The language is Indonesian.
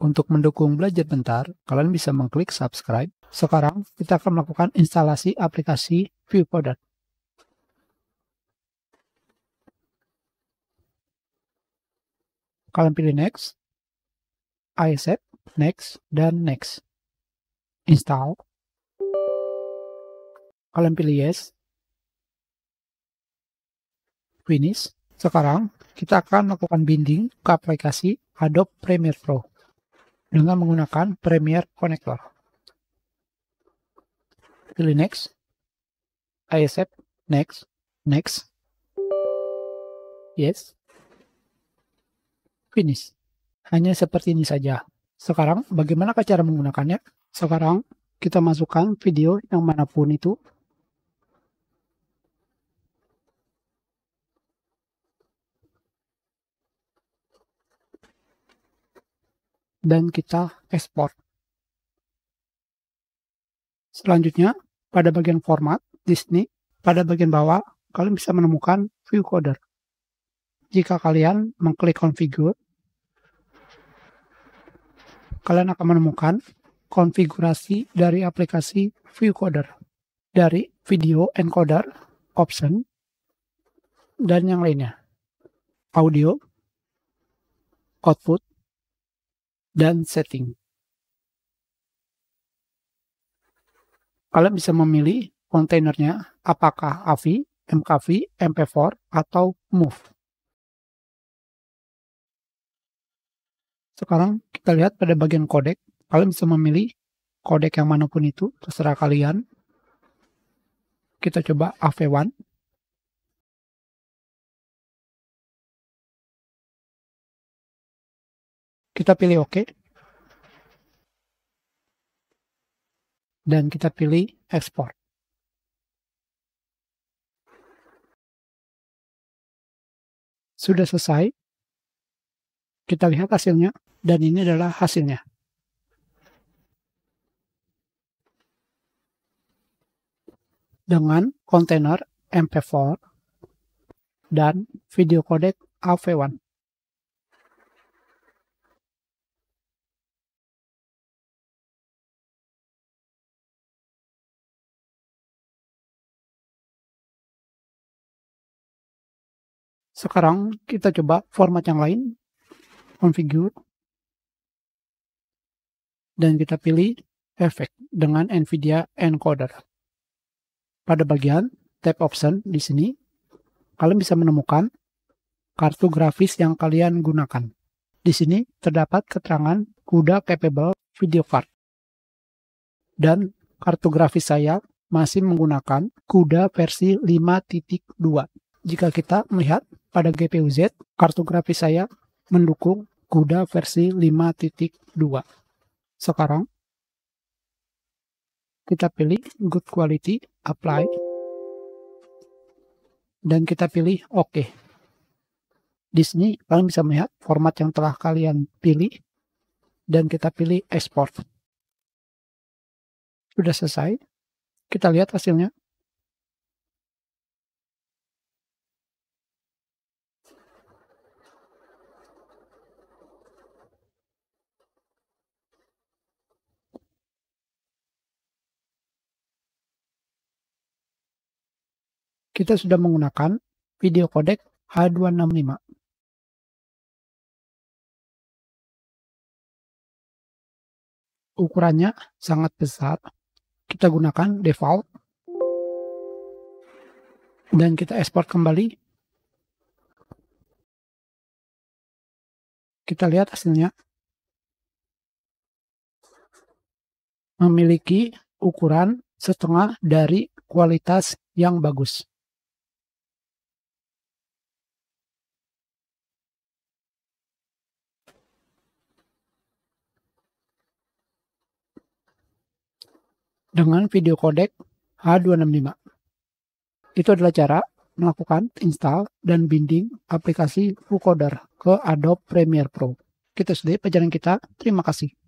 Untuk mendukung belajar bentar, kalian bisa mengklik subscribe. Sekarang kita akan melakukan instalasi aplikasi ViewCoder. Kalian pilih next, iSet, next, dan next. Install. Kalian pilih yes. Finish. Sekarang kita akan melakukan binding ke aplikasi Adobe Premiere Pro dengan menggunakan Premiere Connector. Pilih Next, I accept, Next, Next, Yes, Finish. Hanya seperti ini saja. Sekarang, bagaimana cara menggunakannya? Sekarang, kita masukkan video yang manapun itu dan kita export. Selanjutnya, pada bagian format, di sini, pada bagian bawah, kalian bisa menemukan view coder. Jika kalian mengklik configure, kalian akan menemukan konfigurasi dari aplikasi view ViewCoder dari video encoder option dan yang lainnya audio output dan setting. Kalian bisa memilih kontainernya apakah AVI, MKV, MP4, atau MOVE. Sekarang kita lihat pada bagian kodek. Kalian bisa memilih kodek yang manapun itu, terserah kalian. Kita coba AV1. Kita pilih OK. Dan kita pilih export Sudah selesai. Kita lihat hasilnya. Dan ini adalah hasilnya. Dengan kontainer MP4 dan video codec AV1. Sekarang kita coba format yang lain, configure, dan kita pilih efek dengan NVIDIA encoder. Pada bagian tab option di sini, kalian bisa menemukan kartu grafis yang kalian gunakan. Di sini terdapat keterangan kuda capable video card. Dan kartu grafis saya masih menggunakan kuda versi 5.2. Jika kita melihat pada GPU-Z, kartu grafis saya mendukung CUDA versi 5.2. Sekarang, kita pilih Good Quality, Apply, dan kita pilih OK. Di sini kalian bisa melihat format yang telah kalian pilih, dan kita pilih Export. Sudah selesai. Kita lihat hasilnya. kita sudah menggunakan video codec H265. Ukurannya sangat besar. Kita gunakan default. Dan kita export kembali. Kita lihat hasilnya. Memiliki ukuran setengah dari kualitas yang bagus. dengan video codec H265. Itu adalah cara melakukan install dan binding aplikasi WooCoder ke Adobe Premiere Pro. Kita gitu sudahi pelajaran kita. Terima kasih.